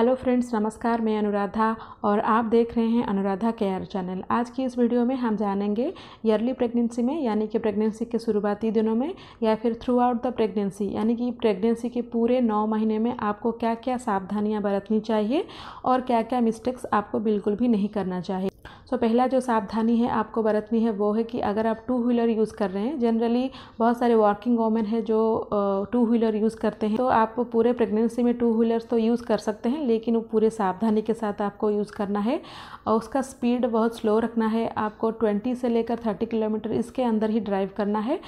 hello friends नमस्कार मैं अनुराधा और आप देख रहे हैं अनुराधा केयर चैनल आज की इस वीडियो में हम जानेंगे ईयरली प्रेगनेंसी में यानी कि प्रेगनेंसी के शुरुआती दिनों में या फिर थ्रू आउट द प्रेगनेंसी यानी कि प्रेगनेंसी के पूरे नौ महीने में आपको क्या क्या सावधानियां बरतनी चाहिए और क्या क्या मिस्टेक्स आपको बिल्कुल भी नहीं करना चाहिए सो so, पहला जो सावधानी है आपको बरतनी है वो है कि अगर आप टू व्हीलर यूज़ कर रहे हैं जनरली बहुत सारे वर्किंग वोमेन हैं जो टू व्हीलर यूज़ करते हैं तो आप पूरे प्रेगनेंसी में टू व्हीलर्स तो यूज़ कर सकते हैं लेकिन वो पूरे सावधानी के साथ आपको यूज़ करना है और उसका स्पीड बहुत स्लो रखना है आपको ट्वेंटी से लेकर थर्टी किलोमीटर इसके अंदर ही ड्राइव करना है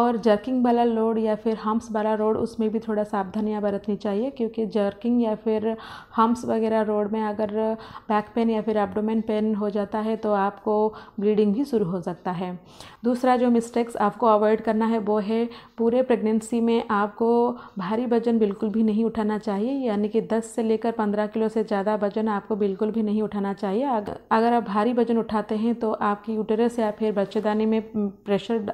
और जर्किंग वाला रोड या फिर हम्प्स वाला रोड उसमें भी थोड़ा सावधानियाँ बरतनी चाहिए क्योंकि जर्किंग या फिर हम्प्स वगैरह रोड में अगर बैक पेन या फिर एबडोमेन पेन हो जाए जाता है तो आपको ब्लीडिंग भी शुरू हो सकता है दूसरा जो मिस्टेक्स आपको अवॉइड करना है वो है पूरे प्रेगनेंसी में आपको भारी वजन बिल्कुल भी नहीं उठाना चाहिए यानी कि दस से लेकर पंद्रह किलो से ज़्यादा वजन आपको बिल्कुल भी नहीं उठाना चाहिए अगर आप भारी वजन उठाते हैं तो आपकी यूटेरस या फिर बच्चेदानी में प्रेशर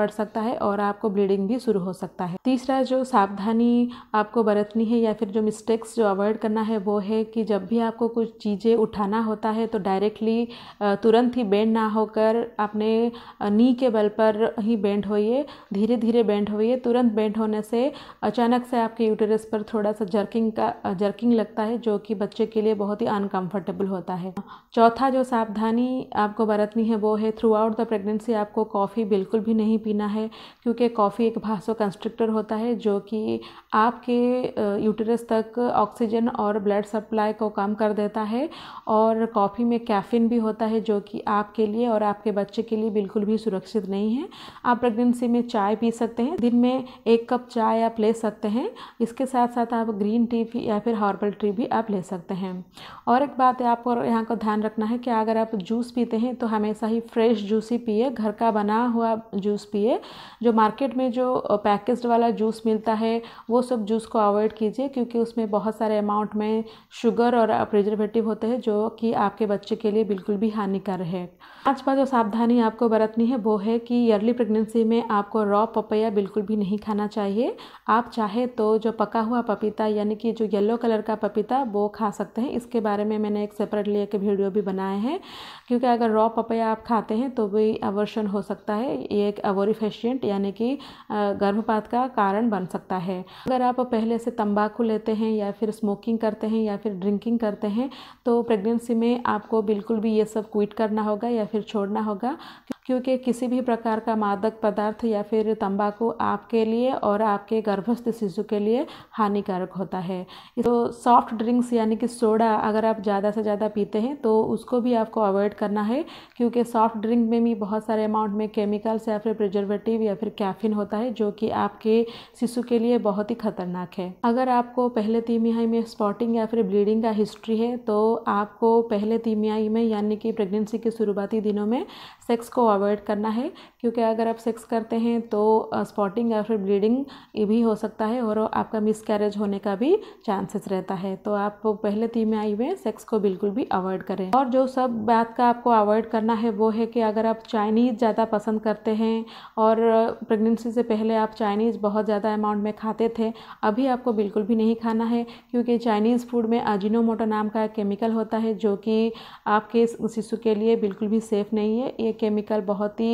पड़ सकता है और आपको ब्लीडिंग भी शुरू हो सकता है तीसरा जो सावधानी आपको बरतनी है या फिर जो मिस्टेक्स जो अवॉइड करना है वो है कि जब भी आपको कुछ चीज़ें उठाना होता है तो डायरेक्टली तुरंत ही बेंड ना होकर अपने नी के बल पर ही बेंड होइए धीरे धीरे बेंड होइए तुरंत बेंड होने से अचानक से आपके यूटेरस पर थोड़ा सा जर्किंग का जर्किंग लगता है जो कि बच्चे के लिए बहुत ही अनकंफर्टेबल होता है चौथा जो सावधानी आपको बरतनी है वो है थ्रू आउट द प्रेगनेंसी आपको कॉफ़ी बिल्कुल भी नहीं पीना है क्योंकि कॉफ़ी एक भाषो कंस्ट्रिक्टर होता है जो कि आपके यूटेरस तक ऑक्सीजन और ब्लड सप्लाई को कम कर देता है और कॉफ़ी में कैफिन भी भी होता है जो कि आपके लिए और आपके बच्चे के लिए बिल्कुल भी सुरक्षित नहीं है आप प्रेगनेंसी में चाय पी सकते हैं दिन में एक कप चाय आप ले सकते हैं इसके साथ साथ आप ग्रीन टी भी या फिर हर्बल टी भी आप ले सकते हैं और एक बात है आपको यहाँ का ध्यान रखना है कि अगर आप जूस पीते हैं तो हमेशा ही फ्रेश जूस ही पिए घर का बना हुआ जूस पिए जो मार्केट में जो पैकेज वाला जूस मिलता है वो सब जूस को अवॉइड कीजिए क्योंकि उसमें बहुत सारे अमाउंट में शुगर और प्रिजर्वेटिव होते हैं जो कि आपके बच्चे के लिए बिल्कुल बिल्कुल भी हानिकारक है पाँचवा जो सावधानी आपको बरतनी है वो है कि ईयरली प्रेगनेंसी में आपको रॉ पपैया बिल्कुल भी नहीं खाना चाहिए आप चाहे तो जो पका हुआ पपीता यानी कि जो येलो कलर का पपीता वो खा सकते हैं इसके बारे में मैंने एक सेपरेटली एक वीडियो भी बनाए हैं क्योंकि अगर रॉ पपैया आप खाते हैं तो भी अवर्शन हो सकता है ये एक अवोरिफेशियंट यानी कि गर्भपात का कारण बन सकता है अगर आप पहले से तंबाकू लेते हैं या फिर स्मोकिंग करते हैं या फिर ड्रिंकिंग करते हैं तो प्रेगनेंसी में आपको बिल्कुल भी ये सब क्विट करना होगा या फिर छोड़ना होगा क्योंकि किसी भी प्रकार का मादक पदार्थ या फिर तंबाकू आपके लिए और आपके गर्भस्थ शिशु के लिए हानिकारक होता है तो सॉफ्ट ड्रिंक्स यानी कि सोडा अगर आप ज़्यादा से ज़्यादा पीते हैं तो उसको भी आपको अवॉइड करना है क्योंकि सॉफ्ट ड्रिंक में भी बहुत सारे अमाउंट में केमिकल्स या फिर प्रिजर्वेटिव या फिर कैफिन होता है जो कि आपके शिशु के लिए बहुत ही खतरनाक है अगर आपको पहले तिमियाई में स्पॉटिंग या फिर ब्लीडिंग का हिस्ट्री है तो आपको पहले तिमियाई में यानी कि प्रेगनेंसी के शुरुआती दिनों में सेक्स को अवॉइड करना है क्योंकि अगर आप सेक्स करते हैं तो स्पॉटिंग या फिर ब्लीडिंग ये भी हो सकता है और आपका मिसकैरेज होने का भी चांसेस रहता है तो आप पहले तीन में आई सेक्स को बिल्कुल भी अवॉइड करें और जो सब बात का आपको अवॉइड करना है वो है कि अगर आप चाइनीज़ ज़्यादा पसंद करते हैं और प्रेगनेंसी से पहले आप चाइनीज़ बहुत ज़्यादा अमाउंट में खाते थे अभी आपको बिल्कुल भी नहीं खाना है क्योंकि चाइनीज़ फूड में अजिनोमोटो नाम का केमिकल होता है जो कि आपके शिशु के लिए बिल्कुल भी सेफ़ नहीं है ये केमिकल बहुत ही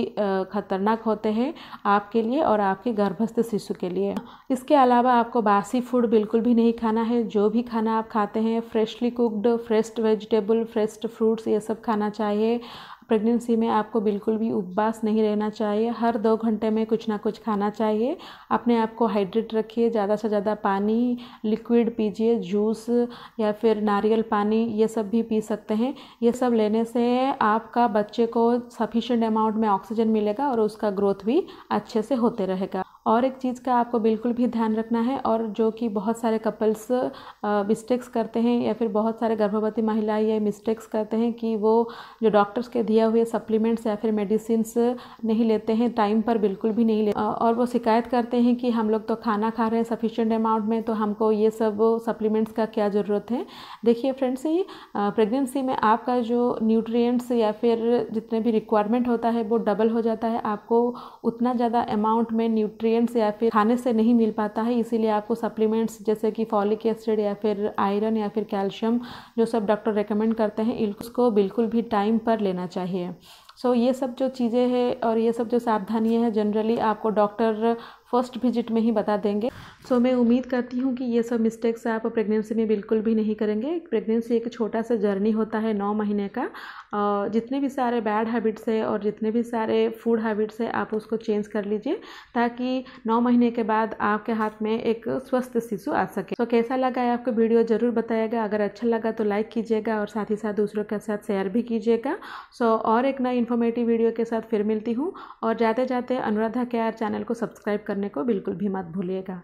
ख़तरनाक होते हैं आपके लिए और आपके गर्भस्थ शिशु के लिए इसके अलावा आपको बासी फूड बिल्कुल भी नहीं खाना है जो भी खाना आप खाते हैं freshly cooked fresh vegetable fresh fruits ये सब खाना चाहिए प्रेगनेंसी में आपको बिल्कुल भी उपवास नहीं रहना चाहिए हर दो घंटे में कुछ ना कुछ खाना चाहिए अपने आप को हाइड्रेट रखिए ज़्यादा से ज़्यादा पानी लिक्विड पीजिए जूस या फिर नारियल पानी ये सब भी पी सकते हैं ये सब लेने से आपका बच्चे को सफिशेंट अमाउंट में ऑक्सीजन मिलेगा और उसका ग्रोथ भी अच्छे से होते रहेगा और एक चीज़ का आपको बिल्कुल भी ध्यान रखना है और जो कि बहुत सारे कपल्स मिस्टेक्स करते हैं या फिर बहुत सारे गर्भवती महिलाएं ये मिस्टेक्स करते हैं कि वो जो डॉक्टर्स के दिए हुए सप्लीमेंट्स या फिर मेडिसिन नहीं लेते हैं टाइम पर बिल्कुल भी नहीं लेते और वो शिकायत करते हैं कि हम लोग तो खाना खा रहे हैं सफिशेंट अमाउंट में तो हमको ये सब सप्लीमेंट्स का क्या ज़रूरत है देखिए फ्रेंड्स ही प्रेगनेंसी में आपका जो न्यूट्रिएंट्स या फिर जितने भी रिक्वायरमेंट होता है वो डबल हो जाता है आपको उतना ज़्यादा अमाउंट में न्यूट्री न्यूट्रिएंट्स या फिर खाने से नहीं मिल पाता है इसीलिए आपको सप्लीमेंट्स जैसे कि फॉलिक एसिड या फिर आयरन या फिर कैल्शियम जो सब डॉक्टर रिकमेंड करते हैं उसको बिल्कुल भी टाइम पर लेना चाहिए सो so, ये सब जो चीज़ें हैं और ये सब जो सावधानियाँ हैं जनरली आपको डॉक्टर फर्स्ट विजिट में ही बता देंगे सो so, मैं उम्मीद करती हूँ कि ये सब मिस्टेक्स आप प्रेगनेंसी में बिल्कुल भी नहीं करेंगे प्रेगनेंसी एक छोटा सा जर्नी होता है नौ महीने का जितने भी सारे बैड हैबिट्स है और जितने भी सारे फूड हैबिट्स है आप उसको चेंज कर लीजिए ताकि नौ महीने के बाद आपके हाथ में एक स्वस्थ शिशु आ सके तो so, कैसा लगा है आपको वीडियो ज़रूर बताएगा अगर अच्छा लगा तो लाइक कीजिएगा और साथ ही साथ दूसरों के साथ शेयर भी कीजिएगा सो और एक नई इन्फॉर्मेटिव वीडियो के साथ फिर मिलती हूँ और जाते जाते अनुराधा के आर चैनल को सब्सक्राइब करने को बिल्कुल भी मत भूलिएगा